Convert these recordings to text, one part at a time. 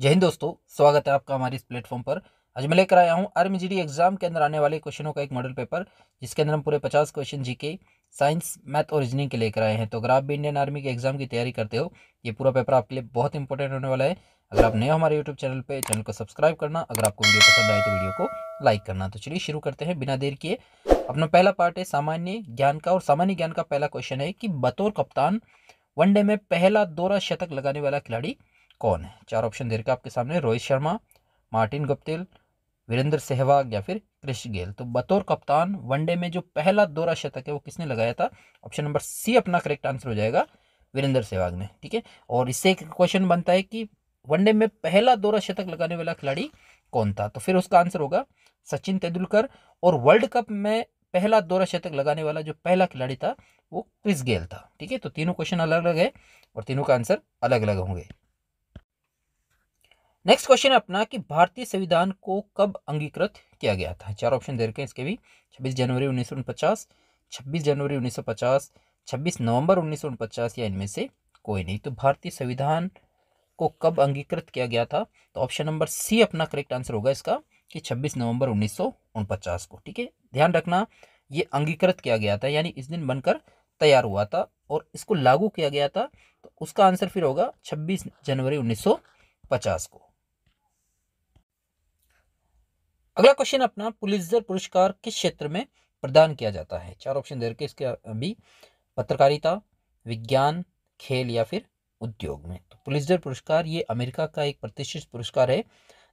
जय हिंद दोस्तों स्वागत है आपका हमारे इस प्लेटफॉर्म पर आज मैं लेकर आया हूँ आर्मी जी एग्जाम के अंदर आने वाले क्वेश्चनों का एक मॉडल पेपर जिसके अंदर हम पूरे पचास क्वेश्चन जी के साइंस मैथ और रीजनिंग के लेकर आए हैं तो अगर आप भी इंडियन आर्मी के एग्जाम की तैयारी करते हो ये पूरा पेपर आपके लिए बहुत इंपॉर्टेंट होने वाला है अगर आप नए हमारे यूट्यूब चैनल पर चैनल को सब्सक्राइब करना अगर आपको वीडियो पसंद आए तो वीडियो को लाइक करना तो चलिए शुरू करते हैं बिना देर किए अपना पहला पार्ट है सामान्य ज्ञान का और सामान्य ज्ञान का पहला क्वेश्चन है कि बतौर कप्तान वनडे में पहला दोरा शतक लगाने वाला खिलाड़ी कौन है चार ऑप्शन दे रखे आपके सामने रोहित शर्मा मार्टिन गुप्तिल वीरेंद्र सहवाग या फिर क्रिश गेल तो बतौर कप्तान वनडे में जो पहला दोरा शतक है वो किसने लगाया था ऑप्शन नंबर सी अपना करेक्ट आंसर हो जाएगा वीरेंद्र सहवाग ने ठीक है और इससे एक क्वेश्चन बनता है कि वनडे में पहला दोरा शतक लगाने वाला खिलाड़ी कौन था तो फिर उसका आंसर होगा सचिन तेंदुलकर और वर्ल्ड कप में पहला दोरा शतक लगाने वाला जो पहला खिलाड़ी था वो क्रिस गेल था ठीक है तो तीनों क्वेश्चन अलग अलग है और तीनों का आंसर अलग अलग होंगे नेक्स्ट क्वेश्चन है अपना कि भारतीय संविधान को कब अंगीकृत किया गया था चार ऑप्शन दे रखे हैं इसके भी छब्बीस जनवरी उन्नीस सौ जनवरी उन्नीस सौ पचास छब्बीस नवंबर उन्नीस सौ उनपचास या इनमें से कोई नहीं तो भारतीय संविधान को कब अंगीकृत किया गया था तो ऑप्शन नंबर सी अपना करेक्ट आंसर होगा इसका कि 26 नवंबर उन्नीस को ठीक है ध्यान रखना ये अंगीकृत किया गया था यानी इस दिन बनकर तैयार हुआ था और इसको लागू किया गया था तो उसका आंसर फिर होगा 26 जनवरी 1950 को अगला क्वेश्चन अपना पुलिसजर पुरस्कार किस क्षेत्र में प्रदान किया जाता है चार ऑप्शन दे रखे इसके अभी पत्रकारिता विज्ञान खेल या फिर उद्योग में तो पुलिसजर पुरस्कार ये अमेरिका का एक प्रतिष्ठित पुरस्कार है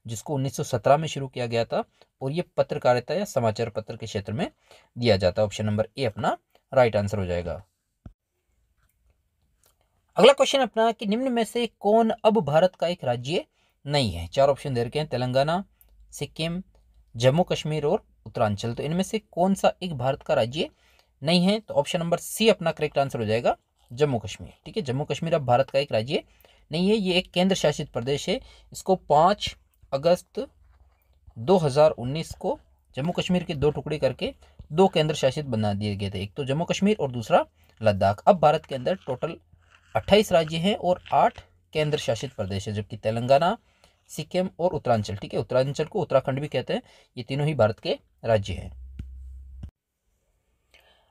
जिसको 1917 में शुरू किया गया था और ये पत्रकारिता या समाचार पत्र के क्षेत्र में दिया जाता है ऑप्शन नंबर ए अपना राइट आंसर हो जाएगा अगला क्वेश्चन अपना कि निम्न में से कौन अब भारत का एक राज्य नहीं है चार ऑप्शन दे रखे हैं तेलंगाना सिक्किम जम्मू कश्मीर और उत्तरांचल तो इनमें से कौन सा एक भारत का राज्य नहीं है तो ऑप्शन नंबर सी अपना करेक्ट आंसर हो जाएगा जम्मू कश्मीर ठीक है जम्मू कश्मीर अब भारत का एक राज्य नहीं है ये एक केंद्र शासित प्रदेश है इसको पाँच अगस्त 2019 को जम्मू कश्मीर के दो टुकड़े करके दो केंद्र शासित बना दिए गए थे एक तो जम्मू कश्मीर और दूसरा लद्दाख अब भारत के अंदर टोटल अट्ठाईस राज्य हैं और आठ केंद्र शासित प्रदेश है जबकि तेलंगाना सिक्किम और उत्तरांचल ठीक है उत्तरांचल को उत्तराखंड भी कहते हैं ये तीनों ही भारत के राज्य हैं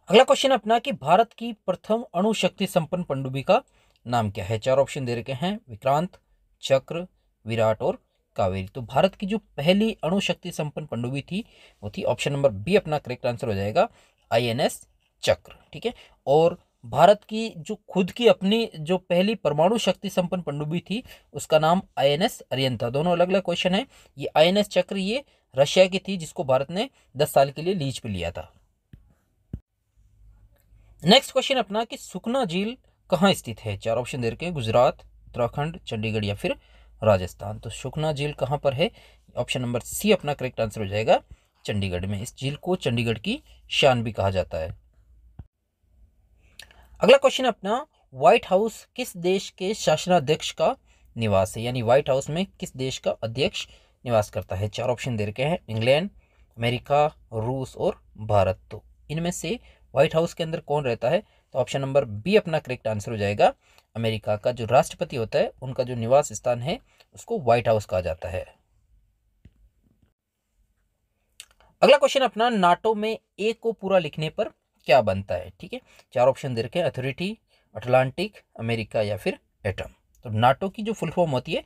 अगला क्वेश्चन अपना कि भारत की प्रथम अणुशक्ति संपन्न पंडुबी का नाम क्या है चार ऑप्शन दे रखे हैं विक्रांत चक्र विराट और कावेरी तो भारत की जो पहली अणुशक्ति संपन्न पंडुबी थी वो थी ऑप्शन नंबर बी अपना करेक्ट आंसर हो जाएगा आईएनएस चक्र ठीक है और भारत की जो खुद की अपनी जो पहली परमाणु शक्ति संपन्न पनडुब्बी थी उसका नाम आई एन एस अरियन था दोनों अलग अलग क्वेश्चन है ये आई एन एस चक्र ये रशिया की थी जिसको भारत ने दस साल के लिए लीज पे लिया था नेक्स्ट क्वेश्चन अपना कि सुखना झील कहाँ स्थित है चार ऑप्शन दे रखे हैं गुजरात उत्तराखंड चंडीगढ़ या फिर राजस्थान तो सुखना झील कहाँ पर है ऑप्शन नंबर सी अपना करेक्ट आंसर हो जाएगा चंडीगढ़ में इस झील को चंडीगढ़ की शान भी कहा जाता है अगला क्वेश्चन अपना व्हाइट हाउस किस देश के शासनाध्यक्ष का निवास है यानी व्हाइट हाउस में किस देश का अध्यक्ष निवास करता है चार ऑप्शन दे रखे हैं इंग्लैंड अमेरिका रूस और भारत तो इनमें से व्हाइट हाउस के अंदर कौन रहता है तो ऑप्शन नंबर बी अपना करेक्ट आंसर हो जाएगा अमेरिका का जो राष्ट्रपति होता है उनका जो निवास स्थान है उसको व्हाइट हाउस कहा जाता है अगला क्वेश्चन अपना नाटो में ए को पूरा लिखने पर क्या बनता है ठीक है चार ऑप्शन दे रखे हैं अथॉरिटी अटलांटिक अमेरिका या फिर एटम तो नाटो की जो फुल फॉर्म होती है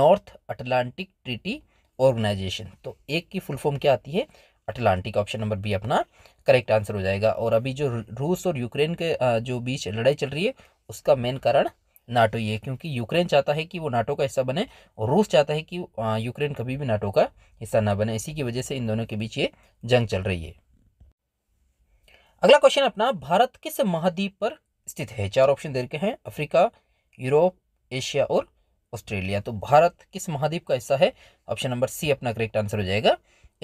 नॉर्थ अटलांटिक ट्रीटी ऑर्गेनाइजेशन तो एक की फुल फॉर्म क्या आती है अटलांटिक ऑप्शन नंबर बी अपना करेक्ट आंसर हो जाएगा और अभी जो रूस और यूक्रेन के जो बीच लड़ाई चल रही है उसका मेन कारण नाटो ही है क्योंकि यूक्रेन चाहता है कि वो नाटो का हिस्सा बने और रूस चाहता है कि यूक्रेन कभी भी नाटो का हिस्सा ना बने इसी की वजह से इन दोनों के बीच ये जंग चल रही है अगला क्वेश्चन अपना भारत किस महाद्वीप पर स्थित है चार ऑप्शन दे रखे हैं अफ्रीका यूरोप एशिया और ऑस्ट्रेलिया तो भारत किस महाद्वीप का हिस्सा है ऑप्शन नंबर सी अपना करेक्ट आंसर हो जाएगा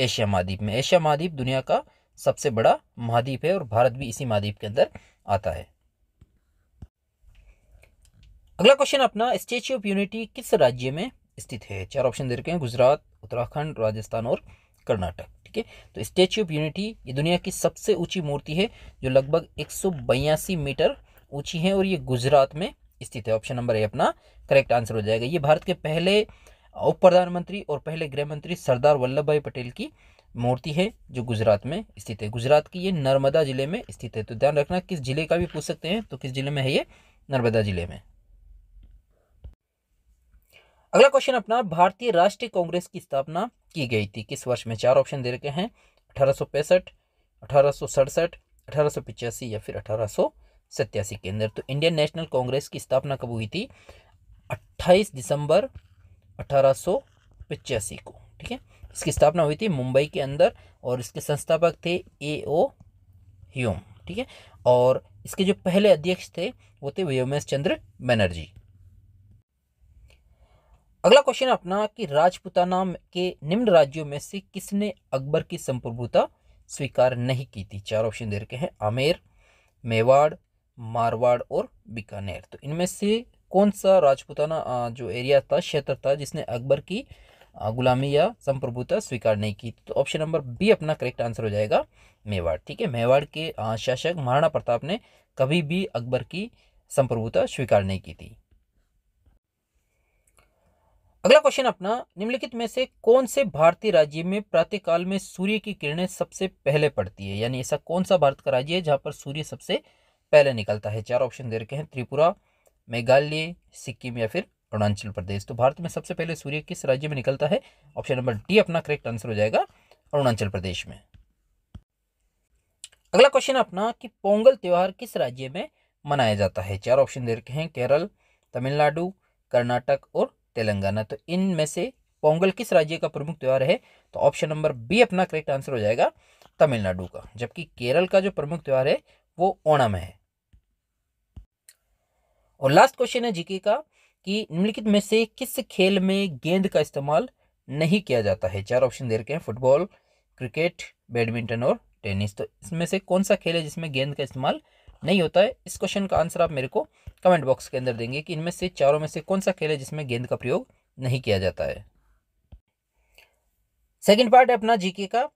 एशिया महाद्वीप में एशिया महाद्वीप दुनिया का सबसे बड़ा महाद्वीप है और भारत भी इसी महाद्वीप के अंदर आता है अगला क्वेश्चन अपना स्टेच्यू ऑफ यूनिटी किस राज्य में स्थित है चार ऑप्शन दे रखे हैं गुजरात उत्तराखंड राजस्थान और कर्नाटक ठीक है तो स्टैच्यू ऑफ यूनिटी ये दुनिया की सबसे ऊंची मूर्ति है जो लगभग एक मीटर ऊंची है और ये गुजरात में स्थित है ऑप्शन नंबर ए अपना करेक्ट आंसर हो जाएगा ये भारत के पहले उप प्रधानमंत्री और पहले गृह मंत्री सरदार वल्लभ भाई पटेल की मूर्ति है जो गुजरात में स्थित है गुजरात की ये नर्मदा जिले में स्थित है तो ध्यान रखना किस जिले का भी पूछ सकते हैं तो किस जिले में है ये नर्मदा जिले में अगला क्वेश्चन अपना भारतीय राष्ट्रीय कांग्रेस की स्थापना की गई थी किस वर्ष में चार ऑप्शन दे रखे हैं अठारह सौ पैंसठ अठारह सौ सड़सठ अठारह सौ पिचासी या फिर अठारह सौ सत्यासी के अंदर तो इंडियन नेशनल कांग्रेस की स्थापना कब हुई थी 28 दिसंबर अठारह को ठीक है इसकी स्थापना हुई थी मुंबई के अंदर और इसके संस्थापक थे ए ओ ह्यूम ठीक है और इसके जो पहले अध्यक्ष थे वो थे व्योमेश चंद्र बनर्जी अगला क्वेश्चन अपना कि राजपुताना के निम्न राज्यों में से किसने अकबर की संप्रभुता स्वीकार नहीं की थी चार ऑप्शन दे रखे हैं आमेर मेवाड़ मारवाड़ और बीकानेर तो इनमें से कौन सा राजपुताना जो एरिया था क्षेत्र था जिसने अकबर की गुलामी या संप्रभुता स्वीकार नहीं की तो ऑप्शन नंबर बी अपना करेक्ट आंसर हो जाएगा मेवाड़ ठीक है मेवाड़ के शासक महाराणा प्रताप ने कभी भी अकबर की संप्रभुता स्वीकार नहीं की थी अगला क्वेश्चन अपना निम्नलिखित में से कौन से भारतीय राज्य में प्रातः काल में सूर्य की किरणें सबसे पहले पड़ती है यानी ऐसा कौन सा भारत का राज्य है जहां पर सूर्य सबसे पहले निकलता है चार ऑप्शन दे रखे हैं त्रिपुरा मेघालय सिक्किम या फिर अरुणाचल प्रदेश तो भारत में सबसे पहले सूर्य किस राज्य में निकलता है ऑप्शन नंबर डी अपना करेक्ट आंसर हो जाएगा अरुणाचल प्रदेश में अगला क्वेश्चन अपना कि पोंगल त्यौहार किस राज्य में मनाया जाता है चार ऑप्शन दे रखे हैं केरल तमिलनाडु कर्नाटक और तेलंगाना तो इन में से पोंगल किस राज्य का प्रमुख त्यौहार है तो ऑप्शन नंबर बी अपना करेक्ट आंसर हो जाएगा तमिलनाडु का जबकि केरल का जो प्रमुख त्यौहार है वो ओणम है और लास्ट क्वेश्चन है जीके का कि निम्नलिखित में से किस खेल में गेंद का इस्तेमाल नहीं किया जाता है चार ऑप्शन दे रखे हैं फुटबॉल क्रिकेट बैडमिंटन और टेनिस तो इसमें से कौन सा खेल है जिसमें गेंद का इस्तेमाल नहीं होता है इस क्वेश्चन का आंसर आप मेरे को कमेंट बॉक्स के अंदर देंगे कि इनमें से चारों में से कौन सा खेल है जिसमें गेंद का प्रयोग नहीं किया जाता है सेकेंड पार्ट है अपना जीके का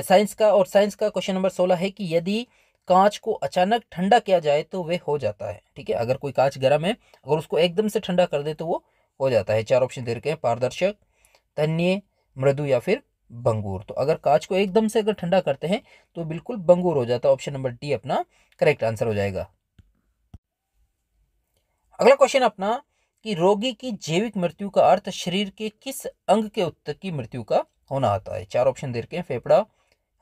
साइंस का और साइंस का क्वेश्चन नंबर सोलह है कि यदि कांच को अचानक ठंडा किया जाए तो वह हो जाता है ठीक है अगर कोई कांच गर्म है अगर उसको एकदम से ठंडा कर दे तो वो हो जाता है चार ऑप्शन दे रखे हैं पारदर्शक धन्य मृदु या फिर बंगूर तो अगर कांच को एकदम से अगर ठंडा करते हैं तो बिल्कुल बंगूर हो जाता है ऑप्शन नंबर डी अपना करेक्ट आंसर हो जाएगा अगला क्वेश्चन अपना कि रोगी की जैविक मृत्यु का अर्थ शरीर के किस अंग के उत्तर की मृत्यु का होना आता है चार ऑप्शन दे रखे हैं फेफड़ा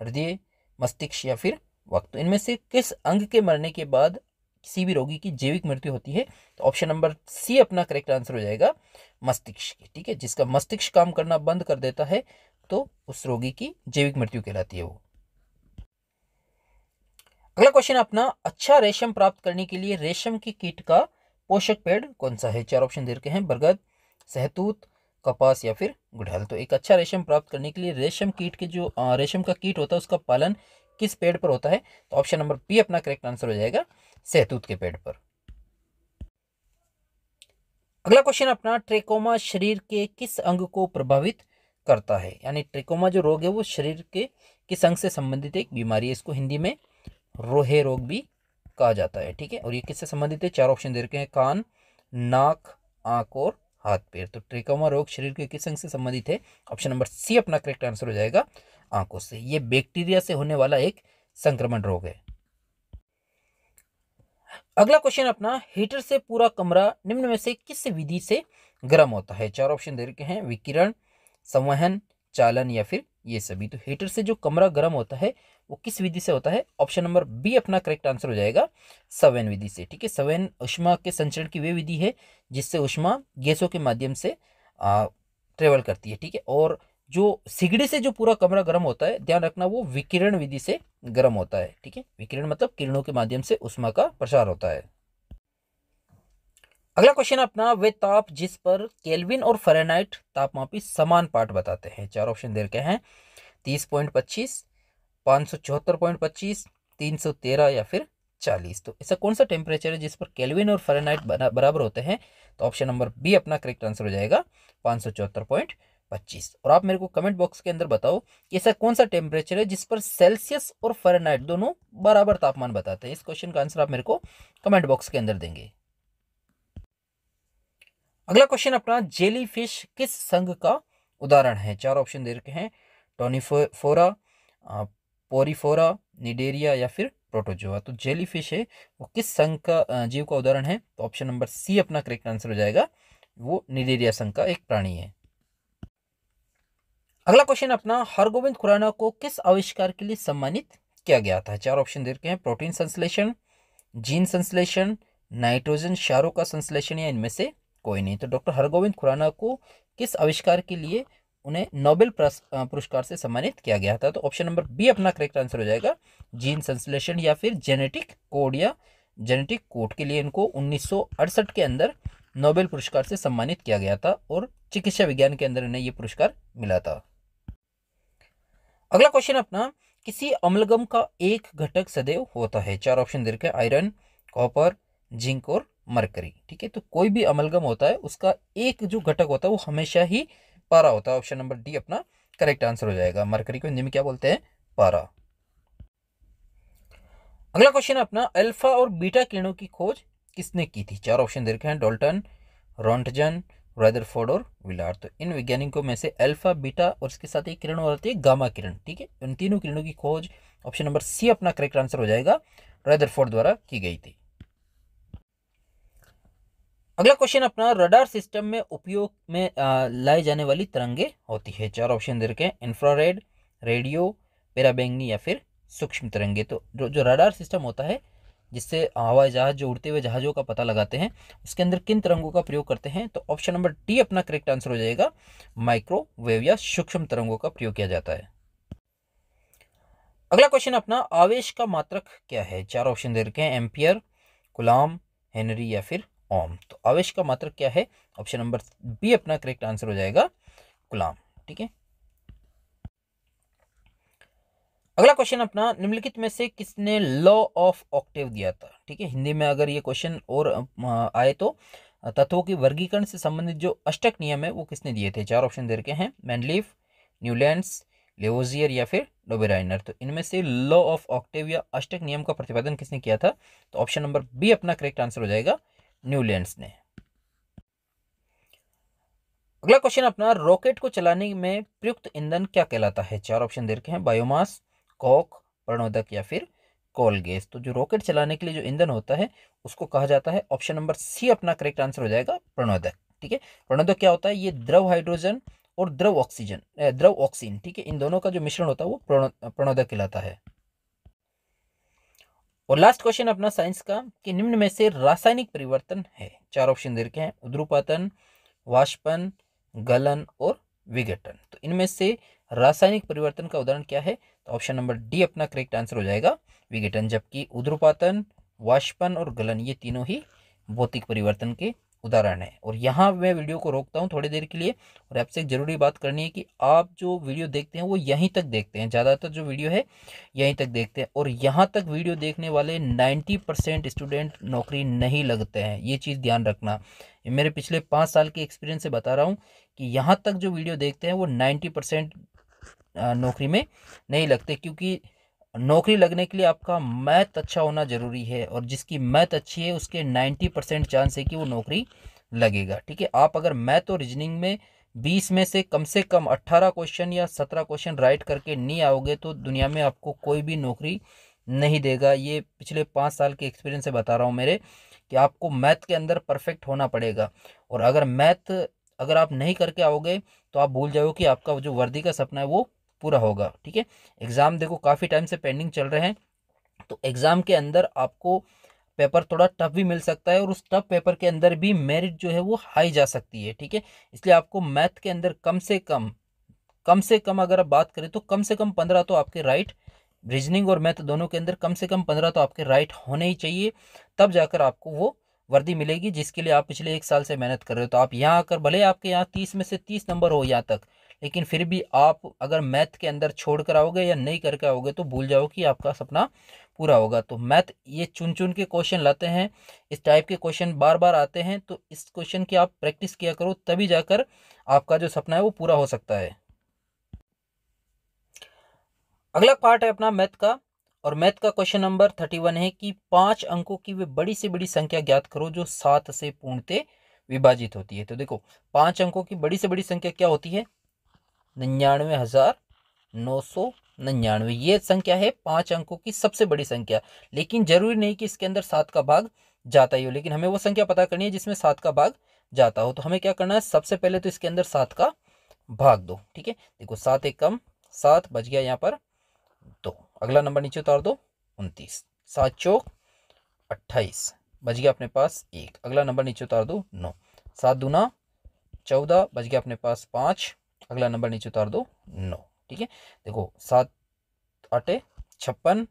हृदय मस्तिष्क या फिर वक्त तो इनमें से किस अंग के मरने के बाद किसी भी रोगी की जैविक मृत्यु होती है तो ऑप्शन नंबर सी अपना करेक्ट आंसर हो जाएगा मस्तिष्क ठीक है जिसका मस्तिष्क काम करना बंद कर देता है तो उस रोगी की जैविक मृत्यु कहलाती है वो अगला क्वेश्चन अपना अच्छा रेशम प्राप्त करने के लिए रेशम की कीट का पोषक पेड़ कौन सा है चार ऑप्शन दे रखे हैं बरगद सहतूत कपास या फिर गुड़हल तो एक अच्छा रेशम प्राप्त करने के लिए रेशम कीट के जो रेशम का कीट होता है उसका पालन किस पेड़ पर होता है तो ऑप्शन नंबर बी अपना करेक्ट आंसर हो जाएगा सहतूत के पेड़ पर अगला क्वेश्चन अपना ट्रेकोमा शरीर के किस अंग को प्रभावित करता है यानी ट्रिकोमा जो रोग है वो शरीर के किस अंग से संबंधित एक बीमारी है इसको हिंदी में रोहे रोग भी कहा जाता है ठीक है और ये किससे संबंधित है चार ऑप्शन दे रखे हैं कान नाक आंख और हाथ पैर तो ट्रिकोमा रोग शरीर के किस अंग से संबंधित है ऑप्शन नंबर सी अपना करेक्ट आंसर हो जाएगा आंखों से ये बैक्टीरिया से होने वाला एक संक्रमण रोग है अगला क्वेश्चन अपना हीटर से पूरा कमरा निम्न में से किस विधि से गर्म होता है चार ऑप्शन दे रखे हैं विकिरण संवहन चालन या फिर ये सभी तो हीटर से जो कमरा गर्म होता है वो किस विधि से होता है ऑप्शन नंबर बी अपना करेक्ट आंसर हो जाएगा सवैन विधि से ठीक है सवैन उष्मा के संचरण की वे विधि है जिससे उष्मा गैसों के माध्यम से ट्रेवल करती है ठीक है और जो सिगड़ी से जो पूरा कमरा गर्म होता है ध्यान रखना वो विकिरण विधि से गर्म होता है ठीक है विकिरण मतलब किरणों के माध्यम से उष्मा का प्रसार होता है अगला क्वेश्चन अपना वे ताप जिस पर केल्विन और फेरेनाइट तापमापी समान पार्ट बताते हैं चार ऑप्शन दे रखे हैं तीस पॉइंट पच्चीस पाँच सौ चौहत्तर पॉइंट पच्चीस तीन सौ तेरह या फिर चालीस तो ऐसा कौन सा टेम्परेचर है जिस पर केल्विन और फेरेनाइट बराबर होते हैं तो ऑप्शन नंबर बी अपना करेक्ट आंसर हो जाएगा पाँच सौ चौहत्तर पॉइंट पच्चीस और आप मेरे को कमेंट बॉक्स के अंदर बताओ कि ऐसा कौन सा टेम्परेचर है जिस पर सेल्सियस और फेरेनाइट दोनों बराबर तापमान बताते हैं इस क्वेश्चन का आंसर आप मेरे को कमेंट बॉक्स के अंदर देंगे अगला क्वेश्चन अपना जेलीफिश किस संघ का उदाहरण है चार ऑप्शन दे रखे हैं टोनीफोरा पोरीफोरा निडेरिया या फिर प्रोटोजोआ तो जेलीफिश है वो किस संघ का जीव का उदाहरण है तो ऑप्शन नंबर सी अपना करेक्ट आंसर हो जाएगा वो निडेरिया संघ का एक प्राणी है अगला क्वेश्चन अपना हरगोविंद खुराना को किस आविष्कार के लिए सम्मानित किया गया था चार ऑप्शन दे रखे हैं प्रोटीन संश्लेषण जीन संश्लेषण नाइट्रोजन क्षारों का संश्लेषण या इनमें से कोई नहीं तो डॉक्टर हरगोविंद खुराना को किस आविष्कार के लिए उन्हें नोबेल पुरस्कार से सम्मानित किया गया था तो ऑप्शन नंबर बी अपना करेक्ट आंसर हो जाएगा जीन संश्लेषण या फिर जेनेटिक कोड या जेनेटिक कोड के लिए इनको उन्नीस के अंदर नोबेल पुरस्कार से सम्मानित किया गया था और चिकित्सा विज्ञान के अंदर इन्हें यह पुरस्कार मिला था अगला क्वेश्चन अपना किसी अम्लगम का एक घटक सदैव होता है चार ऑप्शन दे रखे आयरन कॉपर जिंक और मरकरी ठीक है तो कोई भी अमलगम होता है उसका एक जो घटक होता है वो हमेशा ही पारा होता है ऑप्शन नंबर डी अपना करेक्ट आंसर हो जाएगा मरकरी को हिंदी में क्या बोलते हैं पारा अगला क्वेश्चन है अपना अल्फा और बीटा किरणों की खोज किसने की थी चार ऑप्शन देखे हैं डोल्टन रॉन्टजन रेदरफोर्ड और विलार तो इन वैज्ञानिकों में से अल्फा बीटा और इसके साथ एक किरण और है गामा किरण ठीक है उन तीनों किरणों की खोज ऑप्शन नंबर सी अपना करेक्ट आंसर हो जाएगा रेदरफोर्ड द्वारा की गई थी अगला क्वेश्चन अपना रडार सिस्टम में उपयोग में लाए जाने वाली तरंगे होती है चार ऑप्शन दे रखे हैं इंफ्रारेड रेडियो पैराबैंगनी या फिर सूक्ष्म तरंगे तो जो जो रडार सिस्टम होता है जिससे हवाई जहाज जो उड़ते हुए जहाज़ों का पता लगाते हैं उसके अंदर किन तरंगों का प्रयोग करते हैं तो ऑप्शन नंबर डी अपना करेक्ट आंसर हो जाएगा माइक्रोवेव या सूक्ष्म तरंगों का प्रयोग किया जाता है अगला क्वेश्चन अपना आवेश का मात्रक क्या है चार ऑप्शन दे रखे हैं एम्पियर गुलाम हेनरी या फिर ओम तो आवेश का मात्र क्या है ऑप्शन नंबर बी अपना करेक्ट आंसर हो जाएगा गुलाम ठीक है अगला क्वेश्चन अपना निम्नलिखित में से किसने लॉ ऑफ ऑक्टेव दिया था ठीक है हिंदी में अगर ये क्वेश्चन और आए तो तत्वों के वर्गीकरण से संबंधित जो अष्टक नियम है वो किसने दिए थे चार ऑप्शन दे रखे हैं मैंडलीफ न्यूलैंड्स लेवोजियर या फिर डोबेराइनर तो इनमें से लॉ ऑफ ऑक्टेव या अष्टक नियम का प्रतिपादन किसने किया था तो ऑप्शन नंबर बी अपना करेक्ट आंसर हो जाएगा न्यूलैंड्स ने अगला क्वेश्चन अपना रॉकेट को चलाने में प्रयुक्त ईंधन क्या कहलाता है चार ऑप्शन दे रखे हैं बायोमास कॉक प्रणोदक या फिर कोल गैस तो जो रॉकेट चलाने के लिए जो ईंधन होता है उसको कहा जाता है ऑप्शन नंबर सी अपना करेक्ट आंसर हो जाएगा प्रणोदक ठीक है प्रणोदक क्या होता है ये द्रव हाइड्रोजन और द्रव ऑक्सीजन द्रव ऑक्सीन ठीक है इन दोनों का जो मिश्रण होता है वो प्रणोदक कहलाता है और लास्ट क्वेश्चन अपना साइंस का कि निम्न में से रासायनिक परिवर्तन है चार ऑप्शन दे रखे हैं उद्रुपातन वाष्पन गलन और विघटन तो इनमें से रासायनिक परिवर्तन का उदाहरण क्या है तो ऑप्शन नंबर डी अपना करेक्ट आंसर हो जाएगा विघटन जबकि उद्रुपातन वाष्पन और गलन ये तीनों ही भौतिक परिवर्तन के उदाहरण है और यहाँ मैं वीडियो को रोकता हूँ थोड़ी देर के लिए और आपसे एक ज़रूरी बात करनी है कि आप जो वीडियो देखते हैं वो यहीं तक देखते हैं ज़्यादातर जो वीडियो है यहीं तक देखते हैं और यहाँ तक वीडियो देखने वाले नाइन्टी परसेंट स्टूडेंट नौकरी नहीं लगते हैं ये चीज़ ध्यान रखना मेरे पिछले पाँच साल के एक्सपीरियंस से बता रहा हूँ कि यहाँ तक जो वीडियो देखते हैं वो नाइन्टी परसेंट नौकरी में नहीं लगते क्योंकि नौकरी लगने के लिए आपका मैथ अच्छा होना ज़रूरी है और जिसकी मैथ अच्छी है उसके नाइन्टी परसेंट चांस है कि वो नौकरी लगेगा ठीक है आप अगर मैथ और रीजनिंग में बीस में से कम से कम अट्ठारह क्वेश्चन या सत्रह क्वेश्चन राइट करके नहीं आओगे तो दुनिया में आपको कोई भी नौकरी नहीं देगा ये पिछले पाँच साल के एक्सपीरियंस से बता रहा हूँ मेरे कि आपको मैथ के अंदर परफेक्ट होना पड़ेगा और अगर मैथ अगर आप नहीं करके आओगे तो आप भूल जाओ कि आपका जो वर्दी का सपना है वो पूरा होगा ठीक है एग्ज़ाम देखो काफ़ी टाइम से पेंडिंग चल रहे हैं तो एग्ज़ाम के अंदर आपको पेपर थोड़ा टफ भी मिल सकता है और उस टफ पेपर के अंदर भी मेरिट जो है वो हाई जा सकती है ठीक है इसलिए आपको मैथ के अंदर कम से कम कम से कम अगर आप बात करें तो कम से कम पंद्रह तो आपके राइट रीजनिंग और मैथ दोनों के अंदर कम से कम पंद्रह तो आपके राइट होने ही चाहिए तब जाकर आपको वो वर्दी मिलेगी जिसके लिए आप पिछले एक साल से मेहनत कर रहे हो तो आप यहाँ आकर भले आपके यहाँ तीस में से तीस नंबर हो यहाँ तक लेकिन फिर भी आप अगर मैथ के अंदर छोड़ कर आओगे या नहीं करके आओगे तो भूल जाओ कि आपका सपना पूरा होगा तो मैथ ये चुन चुन के क्वेश्चन लाते हैं इस टाइप के क्वेश्चन बार बार आते हैं तो इस क्वेश्चन की आप प्रैक्टिस किया करो तभी जाकर आपका जो सपना है वो पूरा हो सकता है अगला पार्ट है अपना मैथ का और मैथ का क्वेश्चन नंबर थर्टी वन है कि पांच अंकों की वे बड़ी से बड़ी संख्या ज्ञात करो जो सात से पूर्णते विभाजित होती है तो देखो पांच अंकों की बड़ी से बड़ी संख्या क्या होती है निन्यानवे हज़ार नौ सौ निन्यानवे ये संख्या है पाँच अंकों की सबसे बड़ी संख्या लेकिन ज़रूरी नहीं कि इसके अंदर सात का भाग जाता ही हो लेकिन हमें वो संख्या पता करनी है जिसमें सात का भाग जाता हो तो हमें क्या करना है सबसे पहले तो इसके अंदर सात का भाग दो ठीक है देखो सात एक कम सात बच गया यहाँ पर दो अगला नंबर नीचे उतार दो उनतीस सात चौक अट्ठाईस बच गया अपने पास एक अगला नंबर नीचे उतार दो नौ सात दूना चौदह बच गया अपने पास पाँच अगला नंबर नीचे उतार दो नौ ठीक है देखो सात आठे छप्पन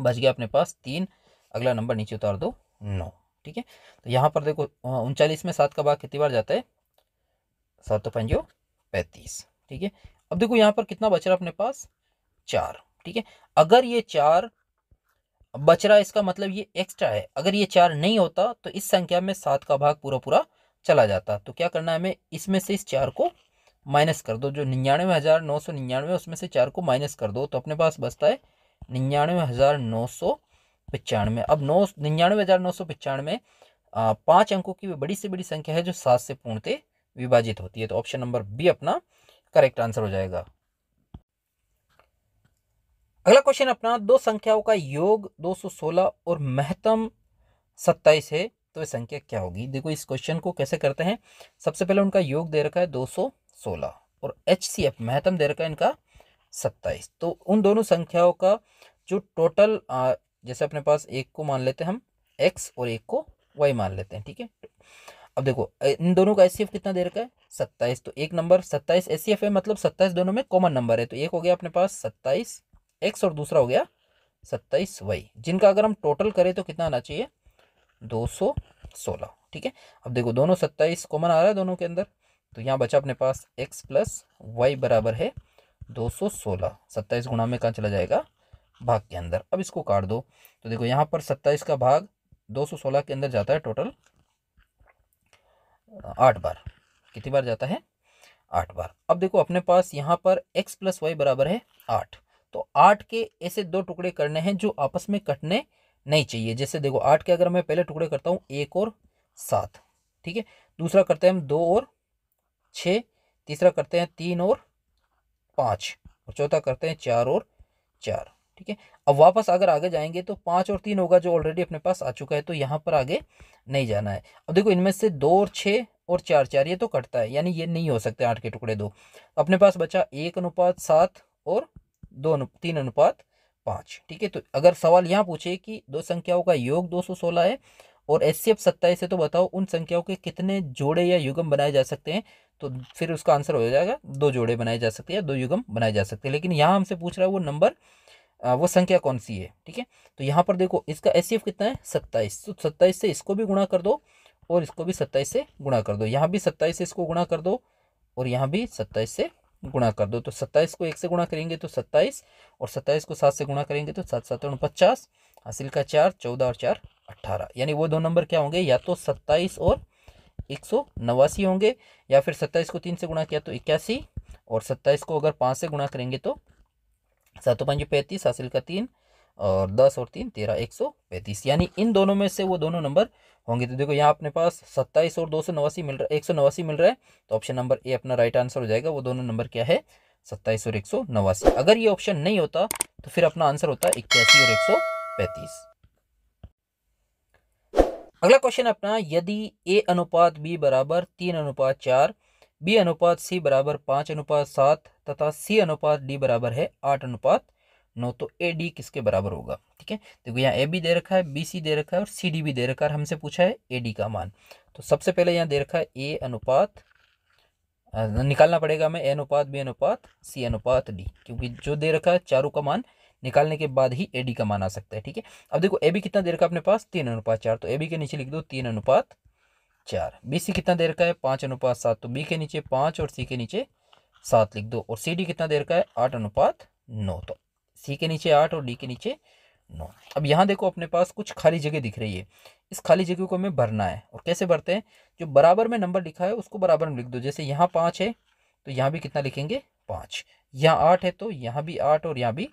बच गया अपने पास तीन अगला नंबर नीचे उतार दो नौ ठीक है तो यहाँ पर देखो उनचालीस में सात का भाग कितनी बार जाता है सात पंजो तो पैंतीस ठीक है अब देखो यहाँ पर कितना बच रहा अपने पास चार ठीक है अगर ये चार बच रहा है इसका मतलब ये एक्स्ट्रा है अगर ये चार नहीं होता तो इस संख्या में सात का भाग पूरा पूरा चला जाता तो क्या करना है हमें इसमें से इस चार को माइनस कर दो जो निन्यानवे हज़ार नौ सौ निन्यानवे उसमें से चार को माइनस कर दो तो अपने पास बचता है निन्यानवे हज़ार नौ सौ पचानवे अब नौ निन्यानवे हज़ार नौ सौ पचानवे पाँच अंकों की बड़ी से बड़ी संख्या है जो सात से पूर्णतः विभाजित होती है तो ऑप्शन नंबर बी अपना करेक्ट आंसर हो जाएगा अगला क्वेश्चन अपना दो संख्याओं का योग 216 और महत्तम 27 है तो वह संख्या क्या होगी देखो इस क्वेश्चन को कैसे करते हैं सबसे पहले उनका योग दे रखा है सोलह और एच सी एफ महत्तम दे रखा है इनका सत्ताईस तो उन दोनों संख्याओं का जो टोटल जैसे अपने पास एक को मान लेते हैं हम एक्स और एक को वाई मान लेते हैं ठीक है अब देखो इन दोनों का एफ कितना दे रखा है सत्ताईस तो एक नंबर सत्ताईस एफ है मतलब सत्ताईस दोनों में कॉमन नंबर है तो एक हो गया अपने पास सत्ताईस एक्स और दूसरा हो गया सत्ताईस वाई जिनका अगर हम टोटल करें तो कितना आना चाहिए दो सौ सोलह ठीक है अब देखो दोनों सत्ताईस कॉमन आ रहा है दोनों के अंदर तो यहाँ बचा अपने पास एक्स प्लस वाई बराबर है दो सौ सोलह सत्ताईस गुणा में कहाँ चला जाएगा भाग के अंदर अब इसको काट दो तो देखो यहाँ पर सत्ताईस का भाग दो सौ सोलह के अंदर जाता है टोटल आठ बार कितनी बार जाता है आठ बार अब देखो अपने पास यहाँ पर एक्स प्लस वाई बराबर है आठ तो आठ के ऐसे दो टुकड़े करने हैं जो आपस में कटने नहीं चाहिए जैसे देखो आठ के अगर मैं पहले टुकड़े करता हूँ एक और सात ठीक है दूसरा करते हैं हम दो और छः तीसरा करते हैं तीन और पाँच और चौथा करते हैं चार और चार ठीक है अब वापस अगर आगे जाएंगे तो पाँच और तीन होगा जो ऑलरेडी अपने पास आ चुका है तो यहाँ पर आगे नहीं जाना है अब देखो इनमें से दो और छः और चार चार ये तो कटता है यानी ये नहीं हो सकते आठ के टुकड़े दो अपने पास बचा एक अनुपात सात और दो अनु तीन अनुपात पाँच ठीक है तो अगर सवाल यहाँ पूछे कि दो संख्याओं का योग दो सौ सोलह है और एस सी एफ सत्ताईस है तो बताओ उन संख्याओं के कितने जोड़े या युगम बनाए जा सकते हैं तो फिर उसका आंसर हो जाएगा दो जोड़े बनाए जा सकते हैं दो युगम बनाए जा सकते हैं लेकिन यहाँ हमसे पूछ रहा है वो नंबर वो संख्या कौन सी है ठीक है तो यहाँ पर देखो इसका एस कितना है सत्ताईस तो सत्ताईस से इसको भी गुणा कर दो और इसको भी सत्ताईस से गुणा कर दो यहाँ भी सत्ताईस से इसको गुणा कर दो और यहाँ भी सत्ताईस से गुणा कर दो तो सत्ताईस को एक से गुणा करेंगे तो सत्ताईस और सत्ताईस को सात से गुणा करेंगे तो सात सात पचास हासिल का चार चौदह और चार अट्ठारह यानी वो दो नंबर क्या होंगे या तो सत्ताईस और एक सौ नवासी होंगे या फिर सत्ताईस को तीन से गुणा किया तो इक्यासी और सत्ताईस को अगर पाँच से गुणा करेंगे तो सातों पाँच पैंतीस हासिल का तीन और दस और तीन तेरह एक सौ पैंतीस यानी इन दोनों में से वो दोनों नंबर होंगे तो देखो यहाँ अपने पास सत्ताईस और दो सौ नवासी मिल रहा है एक सौ नवासी मिल रहा है तो ऑप्शन नंबर ए अपना राइट आंसर हो जाएगा वो दोनों नंबर क्या है सत्ताईस और एक सौ नवासी अगर ये ऑप्शन नहीं होता तो फिर अपना आंसर होता है इक्यासी और एक सौ पैंतीस अगला क्वेश्चन अपना यदि ए अनुपात बी बराबर तीन अनुपात चार बी अनुपात सी बराबर पाँच अनुपात सात तथा सी अनुपात डी बराबर है आठ अनुपात नौ तो ए डी किसके बराबर होगा ठीक है देखो यहाँ ए बी दे रखा है बी सी दे रखा है और सी डी भी दे रखा है और हमसे पूछा है ए डी का मान तो सबसे पहले यहाँ दे रखा है ए अनुपात निकालना पड़ेगा हमें ए अनुपात बी अनुपात सी अनुपात डी क्योंकि जो दे रखा है चारों का मान निकालने के बाद ही ए डी का मान आ सकता है ठीक है अब देखो ए बी कितना देर का अपने पास तीन अनुपात चार तो ए बी के नीचे लिख दो तीन अनुपात चार बी सी कितना देर का है पाँच अनुपात सात तो बी के नीचे पाँच और सी के नीचे सात लिख दो और सी डी कितना देर का है आठ अनुपात नौ तो सी के नीचे आठ और डी के नीचे नौ अब यहाँ देखो अपने पास कुछ खाली जगह दिख रही है इस खाली जगह को हमें भरना है और कैसे भरते हैं जो बराबर में नंबर लिखा है उसको बराबर में लिख दो जैसे यहाँ पाँच है तो यहाँ भी कितना लिखेंगे पाँच यहाँ आठ है तो यहाँ भी आठ और यहाँ भी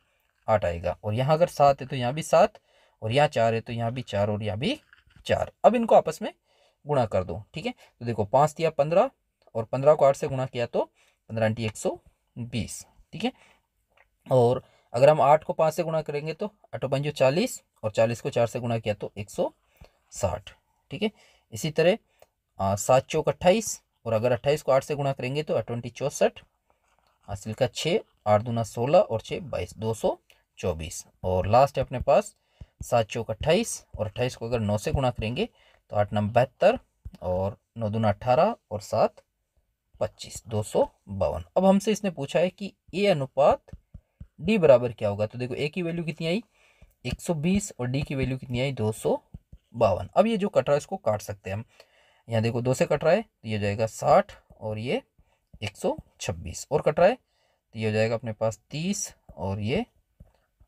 आठ आएगा और यहाँ अगर सात है तो यहाँ भी सात और यहाँ चार है तो यहाँ भी चार और यहाँ भी चार अब इनको आपस में गुणा कर दो ठीक है तो देखो पाँच दिया पंद्रह और पंद्रह को आठ से गुणा किया तो पंद्रह आंटी एक सौ बीस ठीक है और अगर हम आठ को पाँच से गुणा करेंगे तो आठो पंजो चालीस और चालीस को चार से गुणा किया तो एक सौ साठ ठीक है इसी तरह सात चौक अट्ठाईस और अगर अट्ठाईस को आठ से गुणा करेंगे तो ट्वेंटी चौंसठ हासिल का छः आठ दूना सोलह और छः बाईस दो सौ चौबीस और लास्ट है अपने पास सात चौक अट्ठाईस और अट्ठाईस को अगर नौ से गुणा करेंगे तो आठ नम बहत्तर और नौ दूना अट्ठारह और सात पच्चीस दो सौ बावन अब हमसे इसने पूछा है कि ए अनुपात डी बराबर क्या होगा तो देखो ए की वैल्यू कितनी आई एक सौ बीस और डी की वैल्यू कितनी आई दो सौ बावन अब ये जो कट रहा है इसको काट सकते हैं हम यहाँ देखो दो से कट रहा है तो ये जाएगा साठ और ये एक सौ छब्बीस और कट रहा है तो ये हो जाएगा अपने पास तीस और ये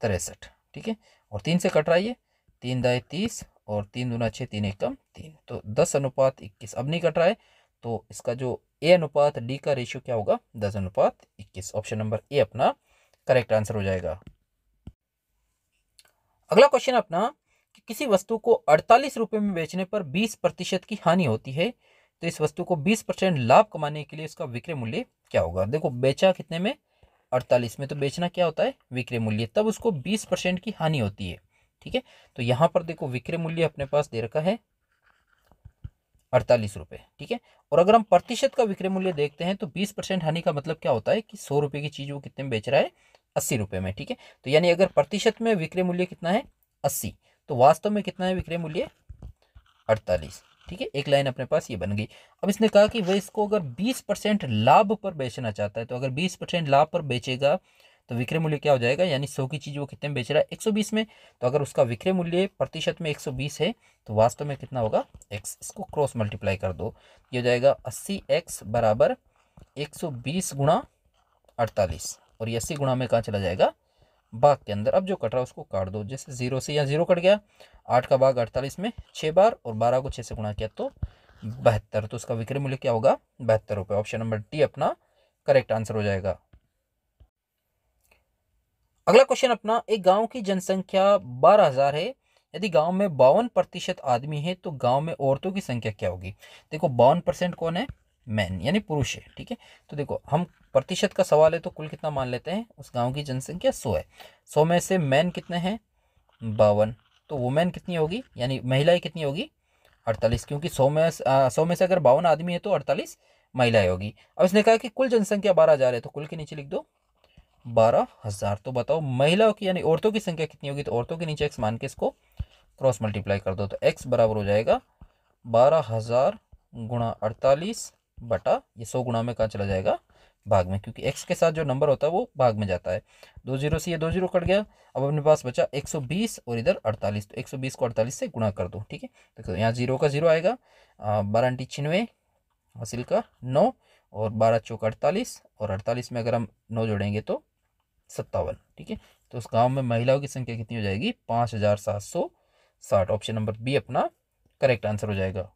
तिरसठ ठीक है और तीन से कट रहा है ये तीन दाए तीस और तीन दूना छः तीन एक कम तीन तो दस अनुपात इक्कीस अब नहीं कट रहा है तो इसका जो ए अनुपात डी का रेशियो क्या होगा दस अनुपात इक्कीस ऑप्शन नंबर ए अपना करेक्ट आंसर हो जाएगा अगला क्वेश्चन अपना कि किसी वस्तु को अड़तालीस रुपये में बेचने पर बीस प्रतिशत की हानि होती है तो इस वस्तु को बीस परसेंट लाभ कमाने के लिए उसका विक्रय मूल्य क्या होगा देखो बेचा कितने में अड़तालीस में तो बेचना क्या होता है विक्रय मूल्य तब उसको बीस परसेंट की हानि होती है ठीक है तो यहाँ पर देखो विक्रय मूल्य अपने पास दे रखा है अड़तालीस रुपये ठीक है और अगर हम प्रतिशत का विक्रय मूल्य देखते हैं तो बीस परसेंट हानि का मतलब क्या होता है कि सौ रुपये की चीज़ वो कितने में बेच रहा है अस्सी रुपये में ठीक है तो यानी अगर प्रतिशत में विक्रय मूल्य कितना है अस्सी तो वास्तव में कितना है विक्रय मूल्य अड़तालीस ठीक है एक लाइन अपने पास ये बन गई अब इसने कहा कि वह इसको अगर 20 परसेंट लाभ पर बेचना चाहता है तो अगर 20 परसेंट लाभ पर बेचेगा तो विक्रय मूल्य क्या हो जाएगा यानी सौ की चीज़ वो कितने में बेच रहा है बीस में तो अगर उसका विक्रय मूल्य प्रतिशत में बीस है तो वास्तव में कितना होगा एक्स इसको क्रॉस मल्टीप्लाई कर दो ये हो जाएगा अस्सी एक्स बराबर एक सौ बीस गुणा अड़तालीस और ये अस्सी गुणा में कहाँ चला जाएगा भाग के अंदर अब जो कट रहा है उसको काट दो जैसे जीरो से यहाँ जीरो कट गया आठ का भाग अड़तालीस में छः बार और बारह को छः से गुणा किया तो बहत्तर तो उसका विक्रय मूल्य क्या होगा बहत्तर रुपये ऑप्शन नंबर डी अपना करेक्ट आंसर हो जाएगा अगला क्वेश्चन अपना एक गांव की जनसंख्या 12000 है यदि गांव में बावन प्रतिशत आदमी है तो गांव में औरतों की संख्या क्या होगी देखो बावन परसेंट कौन है मैन यानी पुरुष है ठीक है तो देखो हम प्रतिशत का सवाल है तो कुल कितना मान लेते हैं उस गांव की जनसंख्या सौ है सौ में से मैन कितने हैं बावन तो वुमेन कितनी होगी यानी महिलाएं कितनी होगी अड़तालीस क्योंकि सौ में सौ में से अगर बावन आदमी है तो अड़तालीस महिलाएं होगी अब इसने कहा कि कुल जनसंख्या बारह हज़ार है तो कुल के नीचे लिख दो बारह हज़ार तो बताओ महिलाओं की यानी औरतों की संख्या कितनी होगी तो औरतों के नीचे एक्स मान के इसको क्रॉस मल्टीप्लाई कर दो तो एक्स बराबर हो जाएगा बारह हज़ार गुणा अड़तालीस बटा ये सौ गुणा में कहाँ चला जाएगा भाग में क्योंकि एक्स के साथ जो नंबर होता है वो भाग में जाता है दो जीरो से ये दो जीरो कट गया अब अपने पास बचा 120 और इधर 48 तो 120 को 48 से गुणा कर दो ठीक है देखो यहाँ जीरो का जीरो आएगा बारह अंटी छिन्नवे हासिल का नौ और बारह चौक अड़तालीस और अड़तालीस में अगर हम नौ जोड़ेंगे तो सत्तावन ठीक है तो उस गाँव में महिलाओं की संख्या कितनी हो जाएगी पाँच हज़ार सात सौ साठ ऑप्शन नंबर बी अपना करेक्ट आंसर हो जाएगा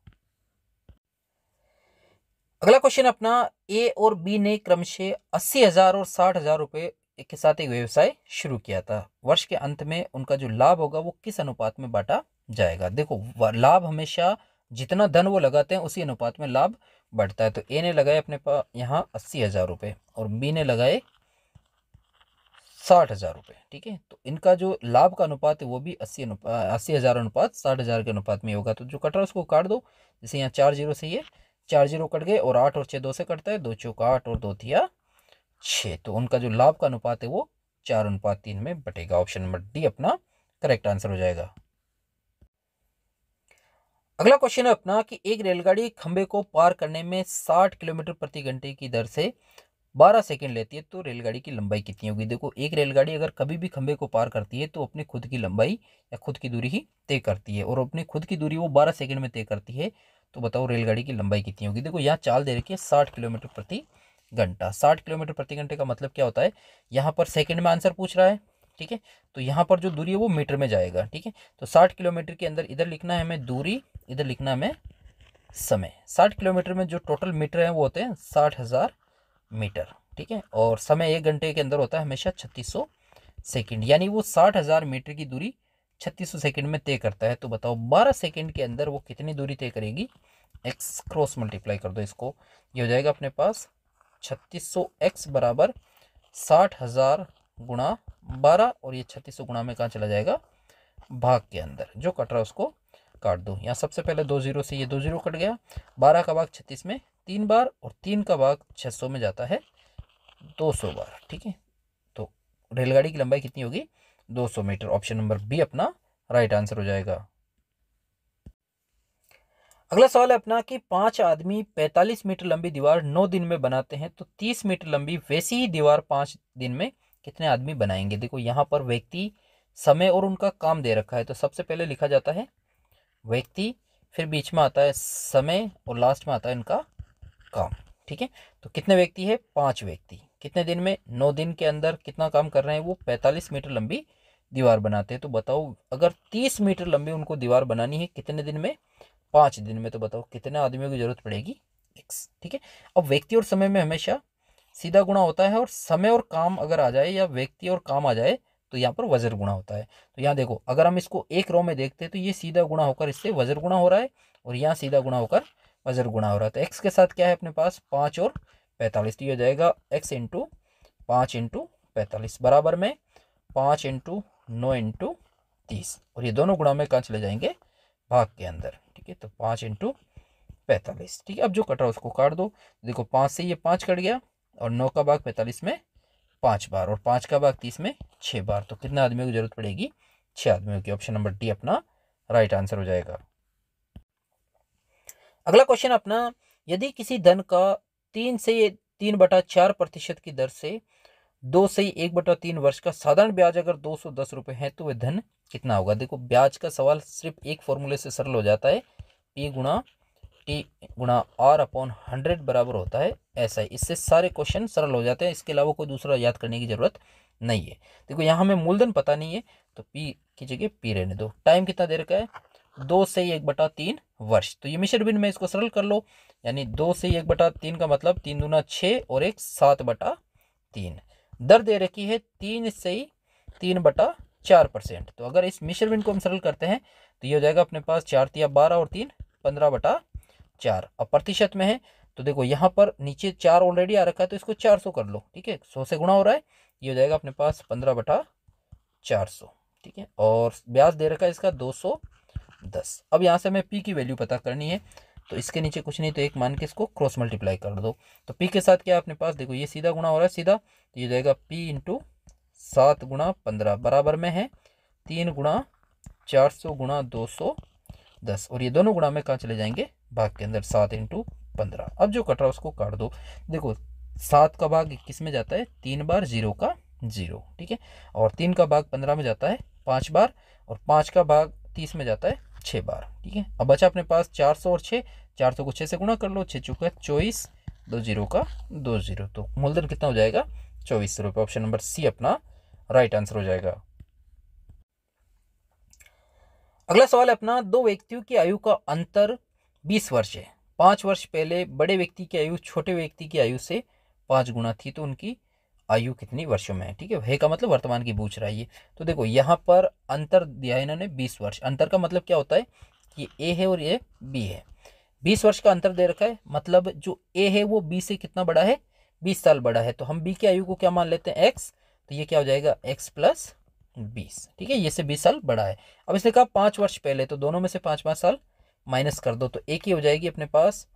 अगला क्वेश्चन अपना ए और बी ने क्रमशः अस्सी हजार और साठ हजार रुपए के साथ एक व्यवसाय शुरू किया था वर्ष के अंत में उनका जो लाभ होगा वो किस अनुपात में बांटा जाएगा देखो लाभ हमेशा जितना धन वो लगाते हैं उसी अनुपात में लाभ बढ़ता है तो ए ने लगाए अपने पास यहाँ अस्सी हज़ार रुपये और बी ने लगाए साठ हज़ार रुपये ठीक है तो इनका जो लाभ का अनुपात है वो भी अस्सी अनुपात अस्सी हज़ार अनुपात साठ हज़ार के अनुपात में होगा तो जो कटरा उसको काट दो जैसे यहाँ चार जीरो से ये चार जीरो कट गए और आठ और छः दो से कटता है दो चौका आठ और दो थिया छः तो उनका जो लाभ का अनुपात है वो चार अनुपात तीन में बटेगा ऑप्शन नंबर डी अपना करेक्ट आंसर हो जाएगा अगला क्वेश्चन है अपना कि एक रेलगाड़ी खंबे को पार करने में 60 किलोमीटर प्रति घंटे की दर से 12 सेकंड लेती है तो रेलगाड़ी की लंबाई कितनी होगी देखो एक रेलगाड़ी अगर कभी भी खंबे को पार करती है तो अपनी खुद की लंबाई या खुद की दूरी ही तय करती है और अपनी खुद की दूरी वो 12 सेकंड में तय करती है तो बताओ रेलगाड़ी की लंबाई कितनी होगी देखो यहाँ चाल दे रखी है साठ किलोमीटर प्रति घंटा साठ किलोमीटर प्रति घंटे का मतलब क्या होता है यहाँ पर सेकेंड में आंसर पूछ रहा है ठीक है तो यहाँ पर जो दूरी है वो मीटर में जाएगा ठीक है तो साठ किलोमीटर के अंदर इधर लिखना है हमें दूरी इधर लिखना है हमें समय साठ किलोमीटर में जो टोटल मीटर है वो होते हैं साठ हज़ार मीटर ठीक है और समय एक घंटे के अंदर होता है हमेशा छत्तीस सौ सेकेंड यानी वो साठ हज़ार मीटर की दूरी छत्तीस सौ सेकेंड में तय करता है तो बताओ बारह सेकेंड के अंदर वो कितनी दूरी तय करेगी एक्स क्रॉस मल्टीप्लाई कर दो इसको ये हो जाएगा अपने पास छत्तीस सौ एक्स बराबर साठ हज़ार गुणा बारह और ये छत्तीस सौ गुणा में कहाँ चला जाएगा भाग के अंदर जो कट रहा है उसको काट दो यहाँ सबसे पहले दो जीरो से ये दो जीरो कट गया बारह का भाग छत्तीस में तीन बार और तीन का भाग छः सौ में जाता है दो सौ बार ठीक है तो रेलगाड़ी की लंबाई कितनी होगी 200 मीटर ऑप्शन नंबर बी अपना राइट आंसर हो जाएगा अगला सवाल है अपना कि पांच आदमी 45 मीटर लंबी दीवार नौ दिन में बनाते हैं तो 30 मीटर लंबी वैसी ही दीवार पांच दिन में कितने आदमी बनाएंगे देखो यहां पर व्यक्ति समय और उनका काम दे रखा है तो सबसे पहले लिखा जाता है व्यक्ति फिर बीच में आता है समय और लास्ट में आता है इनका काम ठीक है तो कितने व्यक्ति है पांच व्यक्ति कितने दिन में नौ दिन के अंदर कितना काम कर रहे हैं वो पैंतालीस मीटर लंबी दीवार बनाते हैं तो बताओ अगर तीस मीटर लंबी उनको दीवार बनानी है कितने दिन में पाँच दिन में तो बताओ कितने आदमियों की जरूरत पड़ेगी एक्स ठीक है अब व्यक्ति और समय में हमेशा सीधा गुणा होता है और समय और काम अगर आ जाए या व्यक्ति और काम आ जाए तो यहाँ पर वज्र गुणा होता है तो यहाँ देखो अगर हम इसको एक रो में देखते हैं तो ये सीधा गुणा होकर इससे वज्र गुणा हो रहा है और यहाँ सीधा गुणा होकर वज्र गुणा हो रहा है तो एक्स के साथ क्या है अपने पास पाँच और पैंतालीस तो ये हो जाएगा एक्स इंटू पाँच इंटू पैंतालीस बराबर में पाँच इंटू नौ इंटू तीस और ये दोनों गुणा में कहाँ चले जाएंगे भाग के अंदर ठीक है तो पाँच इंटू पैंतालीस ठीक है अब जो कट रहा उसको काट दो देखो पाँच से ये पाँच कट गया और नौ का भाग पैंतालीस में पाँच बार और पाँच का भाग तीस में छः बार तो कितने आदमियों की जरूरत पड़ेगी छः आदमियों की ऑप्शन नंबर डी अपना राइट आंसर हो जाएगा अगला क्वेश्चन अपना यदि किसी धन का तीन से तीन बटा चार प्रतिशत की दर से दो से ही एक बटा तीन वर्ष का साधारण ब्याज अगर दो सौ दस रुपये है तो वह धन कितना होगा देखो ब्याज का सवाल सिर्फ एक फॉर्मूले से सरल हो जाता है पी गुणा टी गुणा आर अपॉन हंड्रेड बराबर होता है ऐसा ही इससे सारे क्वेश्चन सरल हो जाते हैं इसके अलावा कोई दूसरा याद करने की ज़रूरत नहीं है देखो यहाँ हमें मूलधन पता नहीं है तो पी की जगह पी रहने दो टाइम कितना देर का है दो से एक बटा तीन वर्ष तो ये मिश्र बिन में इसको सरल कर लो यानी दो से एक बटा तीन का मतलब तीन दूना छः और एक सात बटा तीन दर दे रखी है तीन से ही तीन बटा चार परसेंट तो अगर इस मिश्रबिन को हम सरल करते हैं तो ये हो जाएगा अपने पास चार तिया बारह और तीन पंद्रह बटा चार अब प्रतिशत में है तो देखो यहाँ पर नीचे चार ऑलरेडी आ रखा है तो इसको चार सौ कर लो ठीक है सौ से गुणा हो रहा है ये हो जाएगा अपने पास पंद्रह बटा चार सौ ठीक है और ब्याज दे रखा है इसका दो सौ दस अब यहाँ से हमें पी की वैल्यू पता करनी है तो इसके नीचे कुछ नहीं तो एक मान के इसको क्रॉस मल्टीप्लाई कर दो तो पी के साथ क्या अपने पास देखो ये सीधा गुणा हो रहा है सीधा तो ये जाएगा पी इंटू सात गुणा पंद्रह बराबर में है तीन गुणा चार सौ गुणा दो सौ दस और ये दोनों गुणा में कहाँ चले जाएंगे भाग के अंदर सात इंटू पंद्रह अब जो कट रहा है उसको काट दो देखो सात का भाग किस में जाता है तीन बार जीरो का जीरो ठीक है और तीन का भाग पंद्रह में जाता है पाँच बार और पाँच का भाग तीस में जाता है छः बार ठीक है अब बचा अपने पास चार सौ और छः चार सौ को छः से गुणा कर लो छः चुका चौबीस दो जीरो का दो जीरो तो मूलधन कितना हो जाएगा चौबीस सौ रुपये ऑप्शन नंबर सी अपना राइट आंसर हो जाएगा अगला सवाल है अपना दो व्यक्तियों की आयु का अंतर बीस वर्ष है पाँच वर्ष पहले बड़े व्यक्ति की आयु छोटे व्यक्ति की आयु से पाँच गुणा थी तो उनकी आयु कितनी वर्षों में है ठीक है हे का मतलब वर्तमान की पूछ रहा है ये तो देखो यहाँ पर अंतर दिया है इन्होंने बीस वर्ष अंतर का मतलब क्या होता है कि ए है और ये बी है बीस वर्ष का अंतर दे रखा है मतलब जो ए है वो बी से कितना बड़ा है बीस साल बड़ा है तो हम बी की आयु को क्या मान लेते हैं एक्स तो ये क्या हो जाएगा एक्स प्लस बीस ठीक है ये से बीस साल बड़ा है अब इसने कहा पाँच वर्ष पहले तो दोनों में से पाँच पाँच साल माइनस कर दो तो एक ही हो जाएगी अपने पास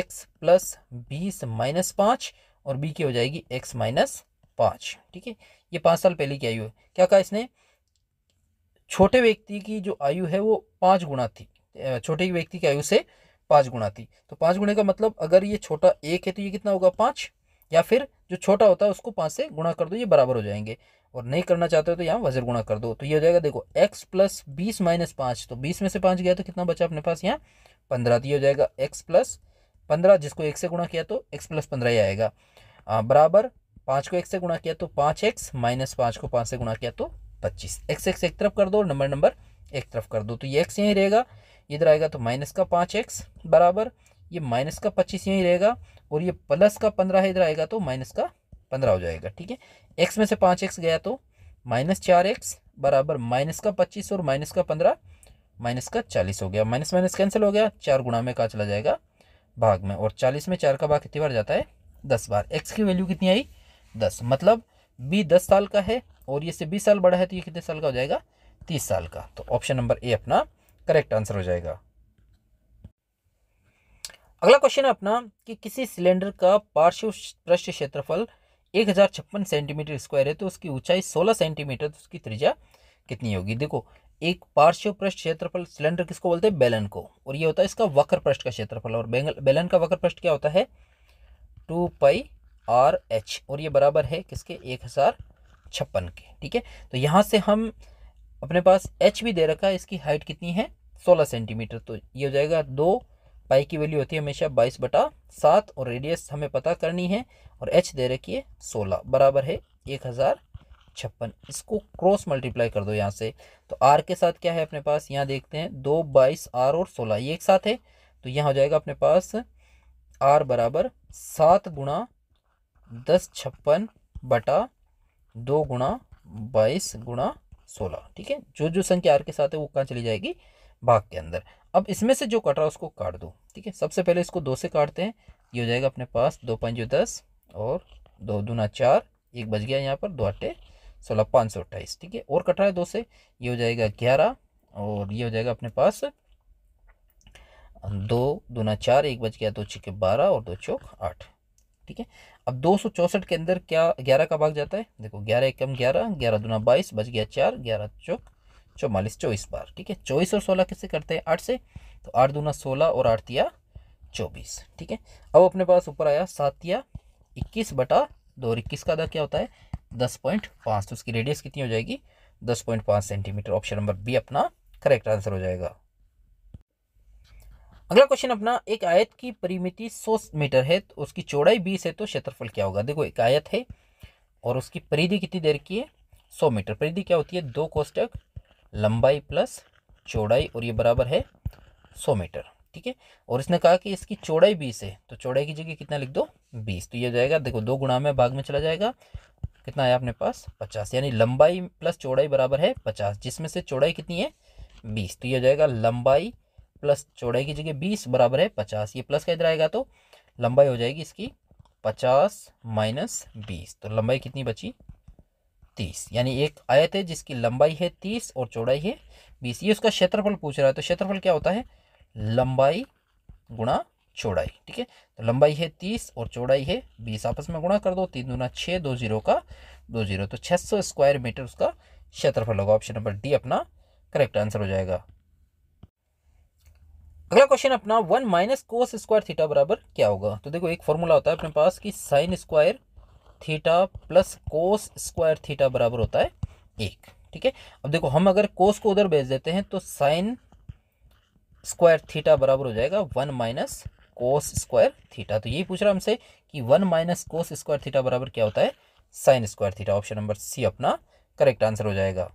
एक्स प्लस बीस माइनस पाँच और बी की हो जाएगी एक्स माइनस पाँच ठीक है ये पाँच साल पहले की आयु है क्या कहा इसने छोटे व्यक्ति की जो आयु है वो पाँच गुणा थी छोटे व्यक्ति की आयु से पाँच गुणा थी तो पाँच गुणे का मतलब अगर ये छोटा एक है तो ये कितना होगा पाँच या फिर जो छोटा होता है उसको पाँच से गुणा कर दो ये बराबर हो जाएंगे और नहीं करना चाहते हो तो यहाँ वजर गुणा कर दो तो ये हो जाएगा देखो एक्स प्लस बीस माइनस पाँच तो बीस में से पाँच गया तो कितना बचा अपने पास यहाँ पंद्रह तो ये हो जाएगा एक्स प्लस पंद्रह जिसको एक से गुणा किया तो एक्स प्लस पंद्रह ही आएगा बराबर पाँच को एक से गुणा किया तो पाँच एक्स माइनस पाँच को पाँच से गुणा किया तो पच्चीस एक्स एक्स एक तरफ कर दो नंबर नंबर एक तरफ कर दो तो ये एक्स यहीं रहेगा इधर आएगा तो माइनस का पाँच एक्स बराबर ये माइनस का पच्चीस यहीं रहेगा और ये प्लस का पंद्रह इधर आएगा तो माइनस का पंद्रह हो जाएगा ठीक है एक्स में से पाँच एक्स गया तो माइनस चार एक्स बराबर माइनस का पच्चीस और माइनस का पंद्रह माइनस का चालीस हो गया माइनस माइनस कैंसिल हो गया चार गुणा में कहा चला जाएगा भाग में और चालीस में चार का भाग कितनी बार जाता है दस बार एक्स की वैल्यू कितनी आई दस मतलब बी दस साल का है और ये से बीस साल बड़ा है तो ये कितने साल का हो जाएगा तीस साल का तो ऑप्शन नंबर ए अपना करेक्ट आंसर हो जाएगा अगला क्वेश्चन है अपना कि किसी सिलेंडर का पार्श्व पृष्ठ क्षेत्रफल एक हज़ार छप्पन सेंटीमीटर स्क्वायर है तो उसकी ऊंचाई सोलह सेंटीमीटर तो उसकी त्रिज्या कितनी होगी देखो एक पार्श्व पृष्ठ क्षेत्रफल सिलेंडर किसको बोलते हैं बेलन को और ये होता है इसका वक्र पृष्ठ का क्षेत्रफल और बेलन का वक्र पृष्ठ क्या होता है टू पाई आर एच और ये बराबर है किसके एक हज़ार छप्पन के ठीक है तो यहाँ से हम अपने पास एच भी दे रखा है इसकी हाइट कितनी है सोलह सेंटीमीटर तो ये हो जाएगा दो पाई की वैल्यू होती है हमेशा बाईस बटा सात और रेडियस हमें पता करनी है और एच दे रखी है सोलह बराबर है एक हज़ार छप्पन इसको क्रॉस मल्टीप्लाई कर दो यहाँ से तो आर के साथ क्या है अपने पास यहाँ देखते हैं दो बाईस आर और सोलह ये एक साथ है तो यहाँ हो जाएगा अपने पास आर बराबर सात गुणा दस छप्पन बटा दो गुणा बाईस गुणा सोलह ठीक है जो जो संख्या आर के साथ है वो कहाँ चली जाएगी भाग के अंदर अब इसमें से जो कट रहा है उसको काट दो ठीक है सबसे पहले इसको दो से काटते हैं ये हो जाएगा अपने पास दो पंजो दस और दो दूना चार एक बज गया यहाँ पर दो अट्ठे सोलह पाँच सौ अट्ठाईस ठीक है और कट रहा है दो से ये हो जाएगा ग्यारह और ये हो जाएगा अपने पास दो दूना चार एक बज गया दो छिके बारह और दो चौक आठ ठीक है अब दो सौ चौंसठ के अंदर क्या ग्यारह का भाग जाता है देखो ग्यारह एकम ग्यारह ग्यारह दूना बाईस बज गया चार ग्यारह चौक चौवालीस चौबीस बार ठीक है चौबीस और सोलह किससे करते हैं आठ से तो आठ दूना सोलह और आठ दिया चौबीस ठीक है अब अपने पास ऊपर आया सातिया इक्कीस बटा दो और इक्कीस का आधा क्या होता है दस पॉइंट पाँच तो उसकी रेडियस कितनी हो जाएगी दस पॉइंट पाँच सेंटीमीटर ऑप्शन नंबर बी अपना करेक्ट आंसर हो जाएगा अगला क्वेश्चन अपना एक आयत की परिमिति सौ मीटर है तो उसकी चौड़ाई बीस है तो क्षेत्रफल क्या होगा देखो एक आयत है और उसकी परिधि कितनी देर की है सौ मीटर परिधि क्या होती है दो कोष्टक लंबाई प्लस चौड़ाई और ये बराबर है सौ मीटर ठीक है और इसने कहा कि इसकी चौड़ाई बीस है तो चौड़ाई की जगह कितना लिख दो बीस तो यह जाएगा देखो दो गुणा में भाग में चला जाएगा कितना आया अपने पास पचास यानी लंबाई प्लस चौड़ाई बराबर है पचास जिसमें से चौड़ाई कितनी है बीस तो यह जाएगा लंबाई प्लस चौड़ाई की जगह बीस बराबर है पचास ये प्लस का इधर आएगा तो लंबाई हो जाएगी इसकी पचास माइनस बीस तो लंबाई कितनी बची तीस यानी एक आयत है जिसकी लंबाई है तीस और चौड़ाई है बीस ये उसका क्षेत्रफल पूछ रहा है तो क्षेत्रफल क्या होता है लंबाई गुणा चौड़ाई ठीक है तो लंबाई है तीस और चौड़ाई है बीस आपस में गुणा कर दो तीन गुना छः दो जीरो का दो जीरो तो छः सौ स्क्वायर मीटर उसका क्षेत्रफल होगा ऑप्शन नंबर डी अपना करेक्ट आंसर हो जाएगा अगला क्वेश्चन अपना one minus cos square theta बराबर क्या होगा तो देखो एक फॉर्मूला होता है अपने पास कि sine square theta plus cos square theta बराबर होता है एक ठीक है अब देखो हम अगर कोस को उधर भेज देते हैं तो साइन स्क्वायर थीटा बराबर हो जाएगा one minus cos square theta तो यही पूछ रहा हमसे कि one minus cos square theta बराबर क्या होता है sine square theta option number C अपना करेक्ट आंसर हो जाएगा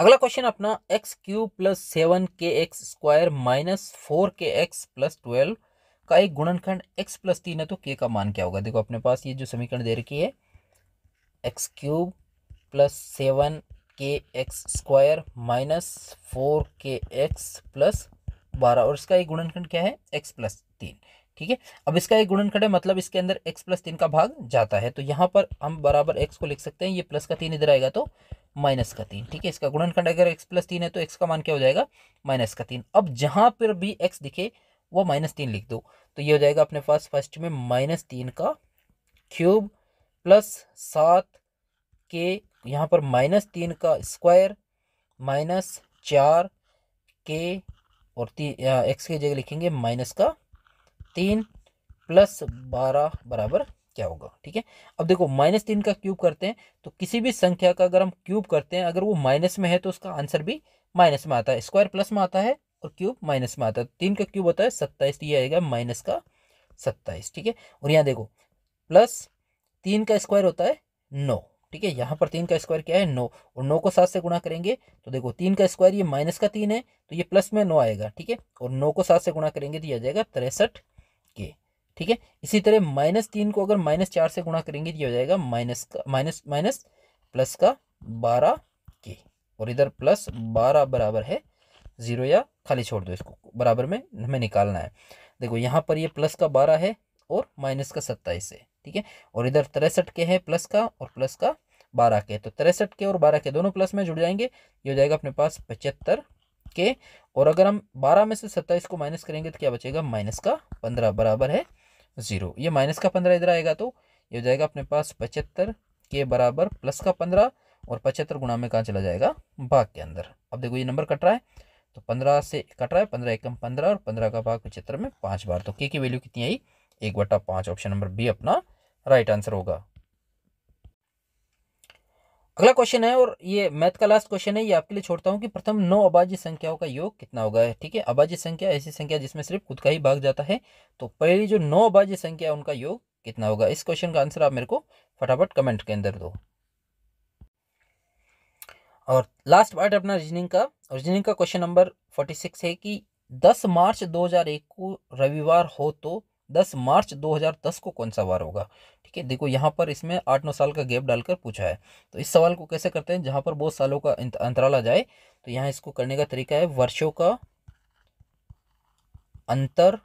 अगला क्वेश्चन अपना एक्स क्यूब प्लस सेवन के एक्स स्क्वायर माइनस फोर के एक्स प्लस ट्वेल्व का एक गुणनखंड एक्स प्लस तीन है तो के का मान क्या होगा देखो अपने पास ये जो समीकरण दे रखी है एक्स क्यूब प्लस सेवन के एक्स स्क्वायर माइनस फोर के एक्स प्लस बारह और इसका एक गुणनखंड क्या है एक्स प्लस तीन ठीक है अब इसका एक गुणनखंड है मतलब इसके अंदर एक्स प्लस तीन का भाग जाता है तो यहाँ पर हम बराबर एक्स को लिख सकते हैं ये प्लस का तीन इधर आएगा तो माइनस का तीन ठीक है इसका गुणनखंड अगर एक्स प्लस तीन है तो एक्स का मान क्या हो जाएगा माइनस का तीन अब जहाँ पर भी एक्स दिखे वो माइनस तीन लिख दो तो ये हो जाएगा अपने पास फर्स्ट में माइनस तीन का क्यूब प्लस सात के यहाँ पर माइनस तीन का स्क्वायर माइनस चार के और तीन एक्स की जगह लिखेंगे माइनस का तीन प्लस बारह बराबर क्या होगा ठीक है अब देखो माइनस तीन का क्यूब करते हैं तो किसी भी संख्या का अगर हम क्यूब करते हैं अगर वो माइनस में है तो उसका आंसर भी माइनस में आता है स्क्वायर प्लस में आता है और क्यूब माइनस में आता है तीन का क्यूब होता है सत्ताईस तो ये आएगा माइनस का सत्ताईस ठीक है और यहाँ देखो प्लस तीन का स्क्वायर होता है नौ ठीक है यहाँ पर तीन का स्क्वायर क्या है नौ और नौ को सात से गुणा करेंगे तो देखो तीन का स्क्वायर ये माइनस का तीन है तो ये प्लस में नौ आएगा ठीक है और नौ को सात से गुणा करेंगे तो यह आ जाएगा तिरसठ के ठीक है इसी तरह माइनस तीन को अगर माइनस चार से गुणा करेंगे तो हो जाएगा माइनस का माइनस माइनस प्लस का बारह के और इधर प्लस बारह बराबर है ज़ीरो या खाली छोड़ दो इसको बराबर में हमें निकालना है देखो यहाँ पर ये प्लस का बारह है और माइनस का सत्ताईस है ठीक है और इधर तिरसठ के है प्लस का और प्लस का बारह के तो तिरसठ के और बारह के दोनों प्लस में जुड़ जाएंगे ये हो जाएगा अपने पास पचहत्तर के और अगर हम बारह में से सत्ताईस को माइनस करेंगे तो क्या बचेगा माइनस का पंद्रह बराबर है ज़ीरो ये माइनस का पंद्रह इधर आएगा तो ये हो जाएगा अपने पास पचहत्तर के बराबर प्लस का पंद्रह और पचहत्तर गुणा में कहाँ चला जाएगा भाग के अंदर अब देखो ये नंबर कट रहा है तो पंद्रह से कट रहा है पंद्रह एकम पंद्रह और पंद्रह का भाग पचहत्तर में पाँच बार तो के की वैल्यू कितनी आई एक बटा पाँच ऑप्शन नंबर बी अपना राइट आंसर होगा अगला क्वेश्चन है और ये मैथ का लास्ट क्वेश्चन है ये आपके लिए छोड़ता हूँ कि प्रथम नौ अबाज्य संख्याओं का योग कितना होगा ठीक है अबाज्य संख्या ऐसी संख्या जिसमें सिर्फ खुद का ही भाग जाता है तो पहली जो नौ अबाज्य संख्या है उनका योग कितना होगा इस क्वेश्चन का आंसर आप मेरे को फटाफट कमेंट के अंदर दो और लास्ट पार्ट अपना रीजनिंग का रीजनिंग का क्वेश्चन नंबर फोर्टी सिक्स है कि दस मार्च दो हजार एक को रविवार हो तो दस मार्च 2010 को कौन सा वार होगा ठीक है देखो यहाँ पर इसमें आठ नौ साल का गैप डालकर पूछा है तो इस सवाल को कैसे करते हैं जहाँ पर बहुत सालों का अंतराल आ जाए तो यहाँ इसको करने का तरीका है वर्षों का अंतर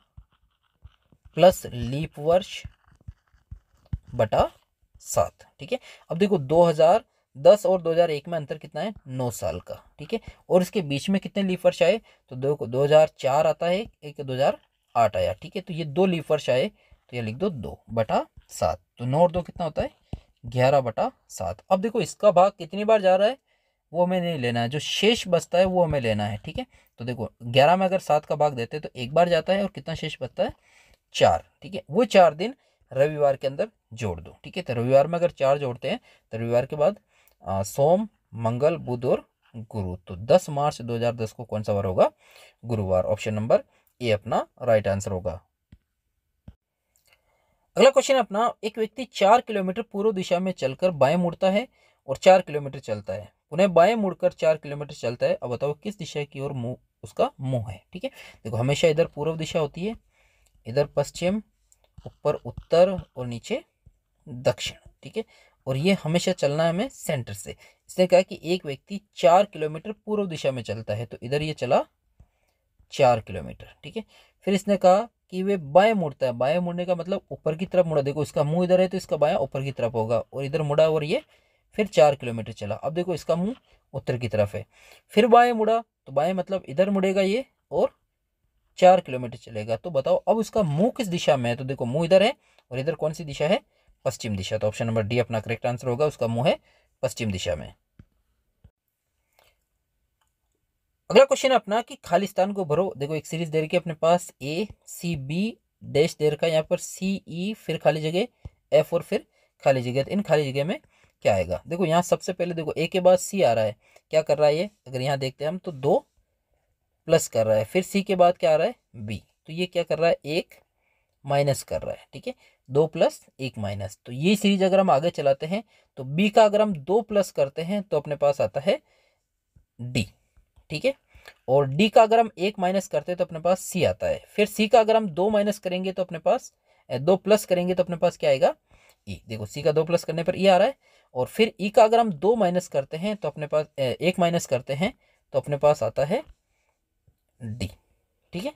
प्लस लीप वर्ष बटा सात ठीक है अब देखो 2010 और 2001 में अंतर कितना है नौ साल का ठीक है और इसके बीच में कितने लीप वर्ष आए तो दो दो आता है एक दो आठ आया ठीक है तो ये दो लीफ वर्ष आए तो ये लिख दो दो बटा सात तो नौ और दो कितना होता है ग्यारह बटा सात अब देखो इसका भाग कितनी बार जा रहा है वो हमें नहीं लेना है जो शेष बचता है वो हमें लेना है ठीक है तो देखो ग्यारह में अगर सात का भाग देते हैं तो एक बार जाता है और कितना शेष बचता है चार ठीक है वो चार दिन रविवार के अंदर जोड़ दो ठीक है तो रविवार में अगर चार जोड़ते हैं तो रविवार के बाद सोम मंगल बुध और गुरु तो दस मार्च दस को कौन सा वार होगा गुरुवार ऑप्शन नंबर ये अपना राइट आंसर होगा अगला क्वेश्चन अपना एक व्यक्ति चार किलोमीटर पूर्व दिशा में चलकर बाएं मुड़ता है और चार किलोमीटर चलता है उन्हें बाएं मुड़कर चार किलोमीटर चलता है अब बताओ किस दिशा की ओर मुंह उसका मुंह है ठीक है देखो हमेशा इधर पूर्व दिशा होती है इधर पश्चिम ऊपर उत्तर और नीचे दक्षिण ठीक है और ये हमेशा चलना है हमें सेंटर से इसने कहा कि एक व्यक्ति चार किलोमीटर पूर्व दिशा में चलता है तो इधर ये चला चार किलोमीटर ठीक है फिर इसने कहा कि वे बाएं मुड़ता है बाएं मुड़ने का मतलब ऊपर की तरफ मुड़ा देखो इसका मुंह इधर है तो इसका बाया ऊपर की तरफ होगा और इधर मुड़ा और ये फिर चार किलोमीटर चला अब देखो इसका मुंह उत्तर की तरफ है फिर बाएं मुड़ा तो बाएं मतलब इधर मुड़ेगा ये और चार किलोमीटर चलेगा तो बताओ अब उसका मुंह किस दिशा में है तो देखो मुंह इधर है और इधर कौन सी दिशा है पश्चिम दिशा तो ऑप्शन नंबर डी अपना करेक्ट आंसर होगा उसका मुंह है पश्चिम दिशा में अगला क्वेश्चन है अपना कि खालिस्तान को भरो देखो एक सीरीज दे रखी है अपने पास ए सी बी डैश दे रखा है यहाँ पर सी ई e, फिर खाली जगह एफ और फिर खाली जगह तो इन खाली जगह में क्या आएगा देखो यहाँ सबसे पहले देखो ए के बाद सी आ रहा है क्या कर रहा है ये अगर यहाँ देखते हैं हम तो दो प्लस कर रहा है फिर सी के बाद क्या आ रहा है बी तो ये क्या कर रहा है एक माइनस कर रहा है ठीक है दो प्लस एक माइनस तो ये सीरीज अगर हम आगे चलाते हैं तो बी का अगर हम दो प्लस करते हैं तो अपने पास आता है डी ठीक है और डी का अगर हम एक माइनस करते हैं तो अपने पास सी आता है फिर सी का अगर हम दो माइनस करेंगे तो अपने पास दो प्लस करेंगे तो अपने पास क्या आएगा ई e. देखो सी का दो प्लस करने पर ई e आ रहा है और फिर ई e का अगर हम दो माइनस करते हैं तो अपने पास एक माइनस करते हैं तो अपने पास आता है डी ठीक है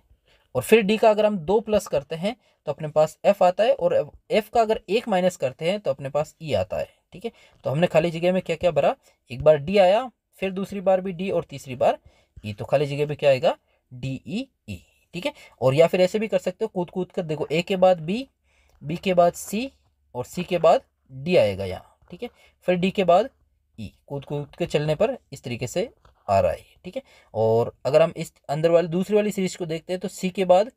और फिर डी का अगर हम दो प्लस करते हैं तो अपने पास एफ आता है और एफ का अगर एक माइनस करते हैं तो अपने पास ई आता है ठीक है तो हमने खाली जगह में क्या क्या भरा एक बार डी आया फिर दूसरी बार भी डी और तीसरी बार ई e, तो खाली जगह पे क्या आएगा डी ई ई ठीक है और या फिर ऐसे भी कर सकते हो कूद कूद कर देखो ए के बाद बी बी के बाद सी और सी के बाद डी आएगा यहाँ ठीक है फिर डी के बाद ई e, कूद कूद के चलने पर इस तरीके से आ रहा है ठीक है और अगर हम इस अंदर वाली दूसरी वाली सीरीज को देखते हैं तो सी के बाद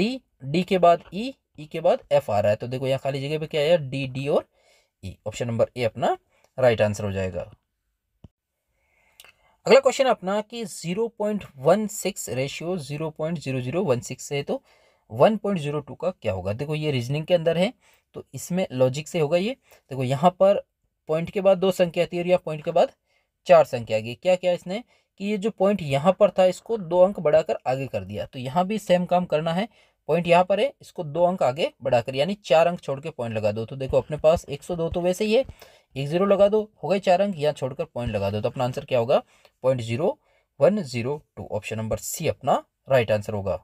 डी डी के बाद ई e, ई के बाद एफ आ रहा है तो देखो यहाँ खाली जगह पे क्या आया डी डी और ई ऑप्शन नंबर ए अपना राइट आंसर हो जाएगा अगला क्वेश्चन अपना कि 0.16 रेशियो 0.0016 से तो 1.02 का क्या होगा देखो ये रीजनिंग के अंदर है तो इसमें लॉजिक से होगा ये देखो यहाँ पर पॉइंट के बाद दो संख्या आती है और यहाँ पॉइंट के बाद चार संख्या आ गई क्या क्या इसने कि ये जो पॉइंट यहाँ पर था इसको दो अंक बढ़ाकर आगे कर दिया तो यहाँ भी सेम काम करना है पॉइंट यहाँ पर है इसको दो अंक आगे बढ़ाकर यानी चार अंक छोड़ के पॉइंट लगा दो तो देखो अपने पास एक तो वैसे ही है एक जीरो लगा दो हो गए चार अंक यहाँ छोड़कर पॉइंट लगा दो तो अपना आंसर क्या होगा point zero one zero two option number C अपना राइट आंसर होगा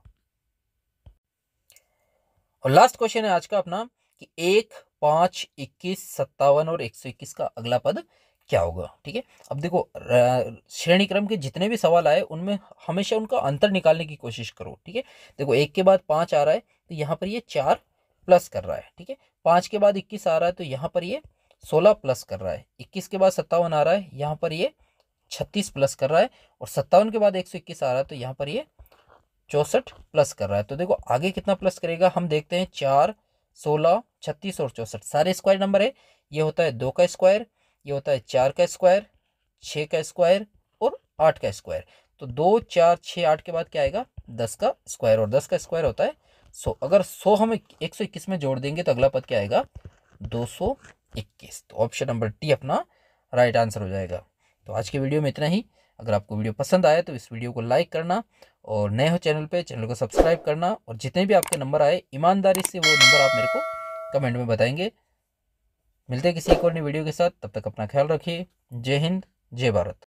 और लास्ट क्वेश्चन है आज का अपना कि एक पांच इक्कीस सत्तावन और एक सौ इक्कीस का अगला पद क्या होगा ठीक है अब देखो श्रेणी क्रम के जितने भी सवाल आए उनमें हमेशा उनका अंतर निकालने की कोशिश करो ठीक है देखो एक के बाद पांच आ रहा है तो यहाँ पर ये चार प्लस कर रहा है ठीक है पांच के बाद इक्कीस आ रहा है तो यहाँ पर ये यह सोलह प्लस कर रहा है इक्कीस के बाद सत्तावन आ रहा है यहाँ पर ये छत्तीस प्लस कर रहा है और सत्तावन के बाद एक सौ इक्कीस आ रहा है तो यहाँ पर ये चौंसठ प्लस कर रहा है तो देखो आगे कितना प्लस करेगा हम देखते हैं चार सोलह छत्तीस और चौंसठ सारे स्क्वायर नंबर है ये होता है दो का स्क्वायर ये होता है चार का स्क्वायर छः का स्क्वायर और आठ का स्क्वायर तो दो चार छः आठ के बाद क्या आएगा दस का स्क्वायर और दस का स्क्वायर होता है सौ अगर सौ हम एक सौ इक्कीस में जोड़ देंगे तो अगला पद क्या आएगा दो सौ इक्कीस तो ऑप्शन नंबर टी अपना राइट आंसर हो जाएगा तो आज के वीडियो में इतना ही अगर आपको वीडियो पसंद आया तो इस वीडियो को लाइक करना और नए हो चैनल पे चैनल को सब्सक्राइब करना और जितने भी आपके नंबर आए ईमानदारी से वो नंबर आप मेरे को कमेंट में बताएंगे मिलते हैं किसी एक और नई वीडियो के साथ तब तक अपना ख्याल रखिए जय हिंद जय भारत